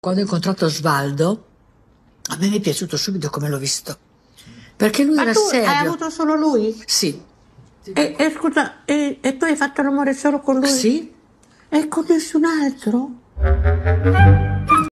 Quando ho incontrato Osvaldo, a me mi è piaciuto subito come l'ho visto. Perché lui Ma era tu serio. Hai avuto solo lui? Sì. E, e scusa, e, e tu hai fatto l'amore solo con lui? Sì. E con nessun altro?